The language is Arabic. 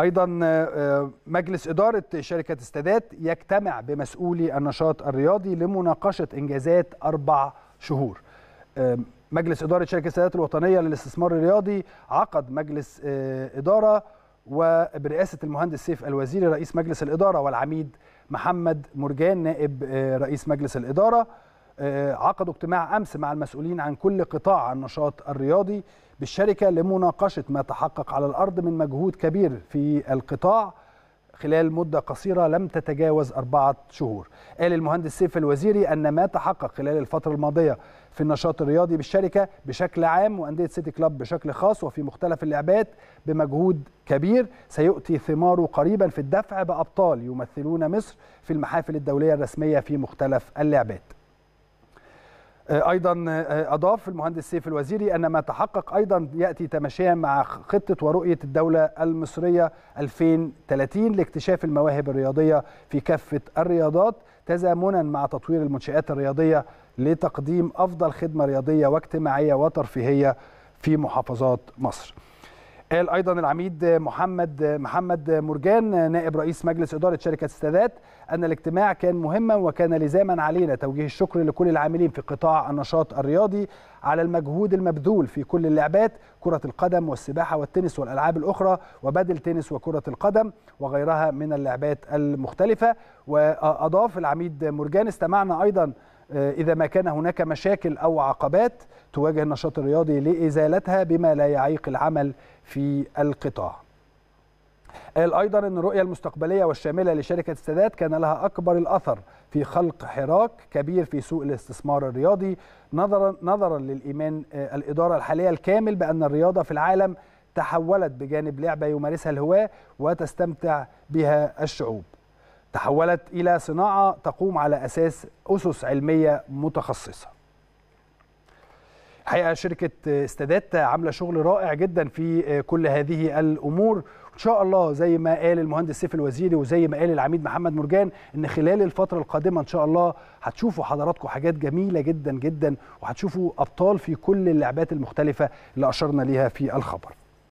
ايضا آه، آه، مجلس اداره شركه استادات يجتمع بمسؤولي النشاط الرياضي لمناقشه انجازات اربع شهور آه، مجلس اداره شركه السادات الوطنيه للاستثمار الرياضي عقد مجلس اداره وبرئاسه المهندس سيف الوزيري رئيس مجلس الاداره والعميد محمد مرجان نائب رئيس مجلس الاداره آه، عقدوا اجتماع امس مع المسؤولين عن كل قطاع النشاط الرياضي بالشركه لمناقشه ما تحقق على الارض من مجهود كبير في القطاع خلال مده قصيره لم تتجاوز اربعه شهور. قال المهندس سيف الوزيري ان ما تحقق خلال الفتره الماضيه في النشاط الرياضي بالشركه بشكل عام وانديه سيتي كلاب بشكل خاص وفي مختلف اللعبات بمجهود كبير سيؤتي ثماره قريبا في الدفع بابطال يمثلون مصر في المحافل الدوليه الرسميه في مختلف اللعبات. آه، ايضا آه، اضاف المهندس سيف الوزيري ان ما تحقق ايضا ياتي تماشيا مع خطه ورؤيه الدوله المصريه 2030 لاكتشاف المواهب الرياضيه في كافه الرياضات تزامنا مع تطوير المنشات الرياضيه لتقديم افضل خدمه رياضيه واجتماعيه وترفيهيه في محافظات مصر قال ايضا العميد محمد محمد مرجان نائب رئيس مجلس اداره شركه السادات ان الاجتماع كان مهما وكان لزاما علينا توجيه الشكر لكل العاملين في قطاع النشاط الرياضي على المجهود المبذول في كل اللعبات كره القدم والسباحه والتنس والالعاب الاخرى وبدل تنس وكره القدم وغيرها من اللعبات المختلفه واضاف العميد مرجان استمعنا ايضا آه، إذا ما كان هناك مشاكل أو عقبات تواجه النشاط الرياضي لإزالتها بما لا يعيق العمل في القطاع قال أيضا أن الرؤية المستقبلية والشاملة لشركة السادات كان لها أكبر الأثر في خلق حراك كبير في سوق الاستثمار الرياضي نظرا, نظرا للإيمان آه، الإدارة الحالية الكامل بأن الرياضة في العالم تحولت بجانب لعبة يمارسها الهواة وتستمتع بها الشعوب تحولت إلى صناعة تقوم على أساس أسس علمية متخصصة الحقيقه شركه استادات عامله شغل رائع جدا في كل هذه الامور ان شاء الله زي ما قال المهندس سيف الوزيري وزي ما قال العميد محمد مرجان ان خلال الفتره القادمه ان شاء الله هتشوفوا حضراتكم حاجات جميله جدا جدا وهتشوفوا ابطال في كل اللعبات المختلفه اللي اشرنا ليها في الخبر